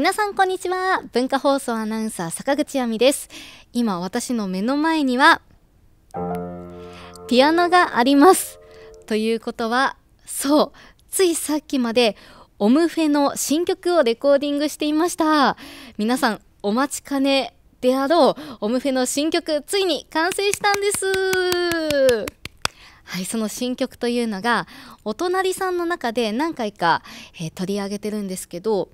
皆さんこんにちは文化放送アナウンサー坂口亜美です今私の目の前にはピアノがありますということはそうついさっきまでオムフェの新曲をレコーディングしていました皆さんお待ちかねであろうオムフェの新曲ついに完成したんですはい、その新曲というのがお隣さんの中で何回か、えー、取り上げてるんですけど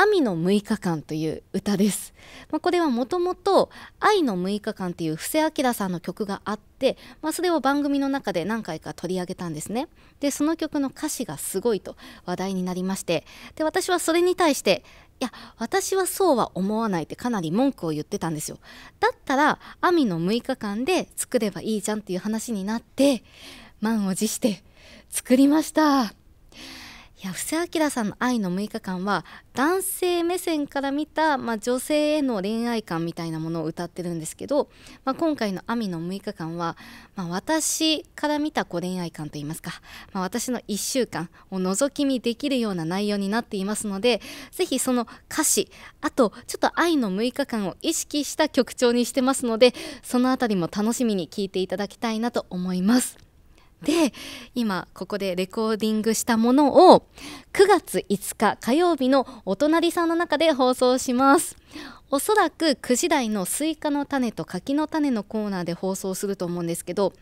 網の6日間という歌です、まあ、これはもともと愛の6日間っていう布施明さんの曲があって、まあ、それを番組の中で何回か取り上げたんですねでその曲の歌詞がすごいと話題になりましてで私はそれに対していや私はそうは思わないってかなり文句を言ってたんですよだったら網の6日間で作ればいいじゃんっていう話になって満を持して作りましたいや布施明さんの「愛の6日間は」男性目線から見た、まあ、女性への恋愛観みたいなものを歌ってるんですけど、まあ、今回の「愛の6日間は」まあ、私から見た恋愛観といいますか、ま私の1週間を覗き見できるような内容になっていますのでぜひその歌詞あとちょっと「愛の6日間」を意識した曲調にしてますのでその辺りも楽しみに聴いていただきたいなと思います。で今ここでレコーディングしたものを9月5日火曜日のお隣さんの中で放送しますおそらく9時台のスイカの種と柿の種のコーナーで放送すると思うんですけど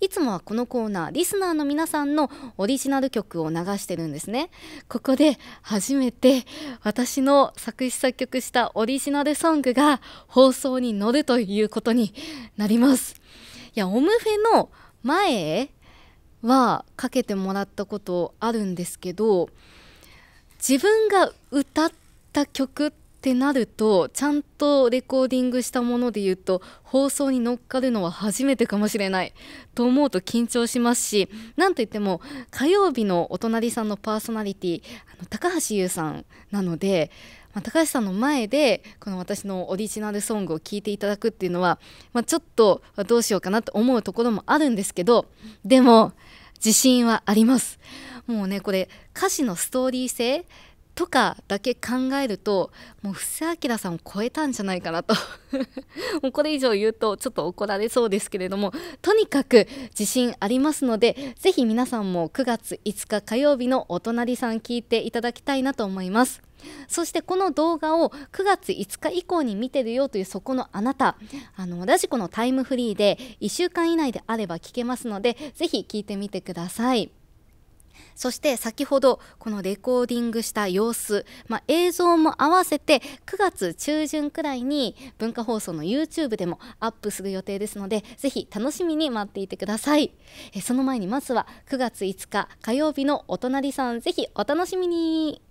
いつもはこのコーナーリスナーの皆さんのオリジナル曲を流してるんですねここで初めて私の作詞作曲したオリジナルソングが放送に乗るということになりますいやオムフェの前はかけてもらったことあるんですけど自分が歌った曲ってってなるとちゃんとレコーディングしたもので言うと放送に乗っかるのは初めてかもしれないと思うと緊張しますしなんといっても火曜日のお隣さんのパーソナリティあの高橋優さんなので、まあ、高橋さんの前でこの私のオリジナルソングを聴いていただくっていうのは、まあ、ちょっとどうしようかなと思うところもあるんですけどでも自信はあります。もうねこれ歌詞のストーリー性とかだけ考えるともう布施明さんを超えたんじゃないかなと もうこれ以上言うとちょっと怒られそうですけれどもとにかく自信ありますのでぜひ皆さんも9月5日火曜日のお隣さん聞いていただきたいなと思いますそしてこの動画を9月5日以降に見てるよというそこのあなたあのラジコのタイムフリーで1週間以内であれば聞けますのでぜひ聞いてみてください。そして先ほどこのレコーディングした様子、まあ、映像も合わせて9月中旬くらいに文化放送の YouTube でもアップする予定ですのでぜひ楽しみに待っていてくださいえその前にまずは9月5日火曜日のお隣さんぜひお楽しみに